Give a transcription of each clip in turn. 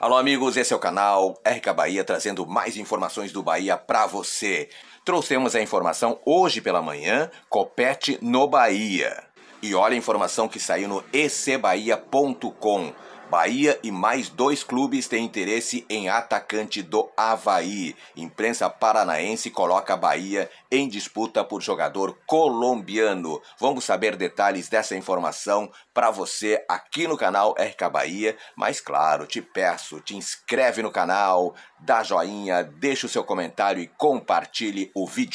Alô amigos, esse é o canal RK Bahia trazendo mais informações do Bahia para você. Trouxemos a informação hoje pela manhã, Copete no Bahia. E olha a informação que saiu no ecbahia.com. Bahia e mais dois clubes têm interesse em atacante do Havaí. Imprensa paranaense coloca Bahia em disputa por jogador colombiano. Vamos saber detalhes dessa informação para você aqui no canal RK Bahia. Mas claro, te peço, te inscreve no canal, dá joinha, deixa o seu comentário e compartilhe o vídeo.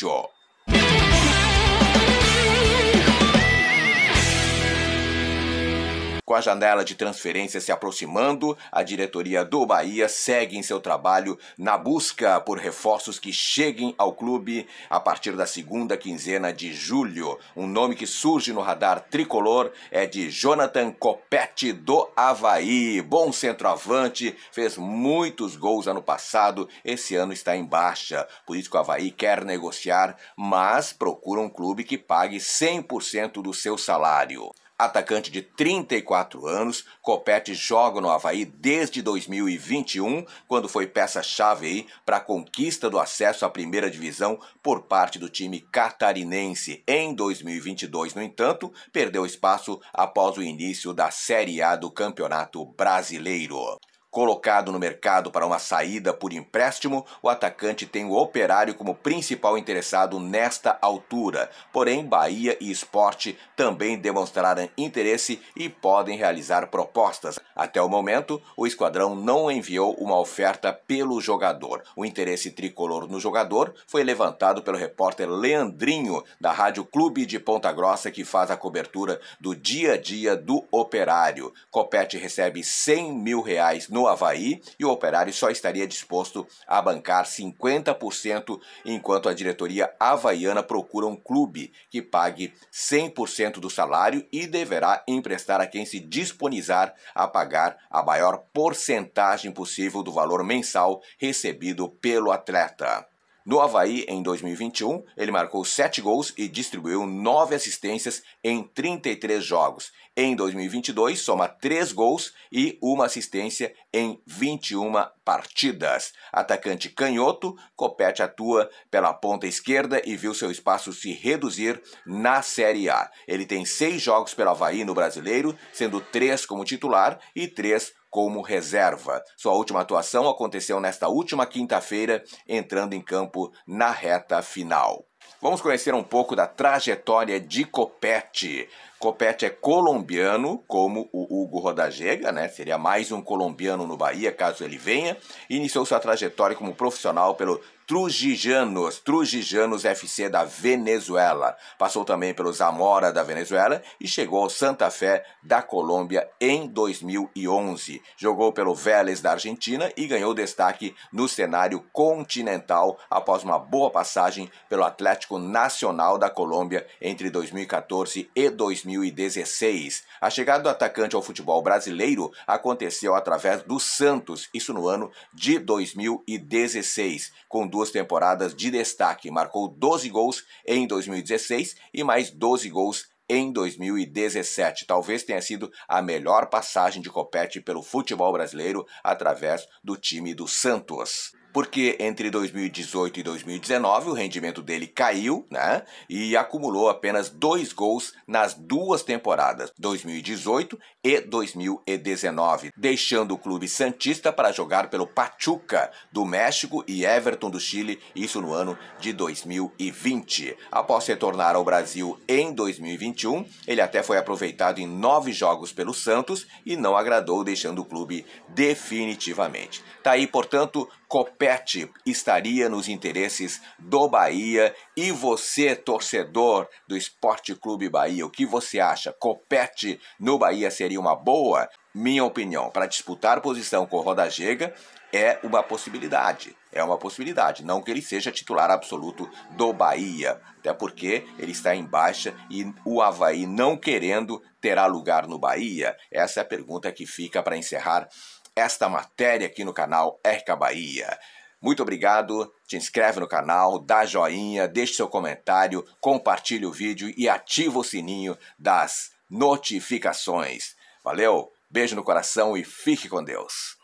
Com a janela de transferência se aproximando, a diretoria do Bahia segue em seu trabalho na busca por reforços que cheguem ao clube a partir da segunda quinzena de julho. Um nome que surge no radar tricolor é de Jonathan Copete do Havaí. Bom centroavante, fez muitos gols ano passado, esse ano está em baixa. Por isso que o Havaí quer negociar, mas procura um clube que pague 100% do seu salário. Atacante de 34 anos, Copete joga no Havaí desde 2021, quando foi peça-chave para a conquista do acesso à primeira divisão por parte do time catarinense. Em 2022, no entanto, perdeu espaço após o início da Série A do Campeonato Brasileiro. Colocado no mercado para uma saída por empréstimo, o atacante tem o Operário como principal interessado nesta altura. Porém, Bahia e Esporte também demonstraram interesse e podem realizar propostas. Até o momento, o esquadrão não enviou uma oferta pelo jogador. O interesse tricolor no jogador foi levantado pelo repórter Leandrinho, da Rádio Clube de Ponta Grossa, que faz a cobertura do dia a dia do Operário. Copete recebe 100 mil reais no Havaí e o operário só estaria disposto a bancar 50%, enquanto a diretoria havaiana procura um clube que pague 100% do salário e deverá emprestar a quem se disponibilizar a pagar a maior porcentagem possível do valor mensal recebido pelo atleta. No Havaí, em 2021, ele marcou sete gols e distribuiu nove assistências em 33 jogos. Em 2022, soma 3 gols e uma assistência em 21 partidas. Atacante canhoto, Copete atua pela ponta esquerda e viu seu espaço se reduzir na Série A. Ele tem seis jogos pela Havaí no brasileiro, sendo três como titular e três como reserva. Sua última atuação aconteceu nesta última quinta-feira, entrando em campo na reta final. Vamos conhecer um pouco da trajetória de Copete. Copete é colombiano, como o Hugo Rodagega, né? Seria mais um colombiano no Bahia, caso ele venha. Iniciou sua trajetória como profissional pelo Trujijanos, Trujijanos FC da Venezuela. Passou também pelo Zamora da Venezuela e chegou ao Santa Fé da Colômbia em 2011. Jogou pelo Vélez da Argentina e ganhou destaque no cenário continental após uma boa passagem pelo Atlético Nacional da Colômbia entre 2014 e 2016. A chegada do atacante ao futebol brasileiro aconteceu através do Santos, isso no ano de 2016, com duas duas temporadas de destaque. Marcou 12 gols em 2016 e mais 12 gols em 2017. Talvez tenha sido a melhor passagem de Copete pelo futebol brasileiro através do time do Santos porque entre 2018 e 2019 o rendimento dele caiu, né? E acumulou apenas dois gols nas duas temporadas, 2018 e 2019, deixando o clube santista para jogar pelo Pachuca do México e Everton do Chile, isso no ano de 2020. Após retornar ao Brasil em 2021, ele até foi aproveitado em nove jogos pelo Santos e não agradou, deixando o clube definitivamente. Tá aí, portanto, Copete estaria nos interesses do Bahia e você, torcedor do Esporte Clube Bahia, o que você acha? Copete no Bahia seria uma boa? Minha opinião, para disputar posição com o Jega é uma possibilidade. É uma possibilidade, não que ele seja titular absoluto do Bahia, até porque ele está em baixa e o Havaí não querendo terá lugar no Bahia. Essa é a pergunta que fica para encerrar esta matéria aqui no canal RK Bahia. Muito obrigado, te inscreve no canal, dá joinha, deixe seu comentário, compartilhe o vídeo e ativa o sininho das notificações. Valeu, beijo no coração e fique com Deus.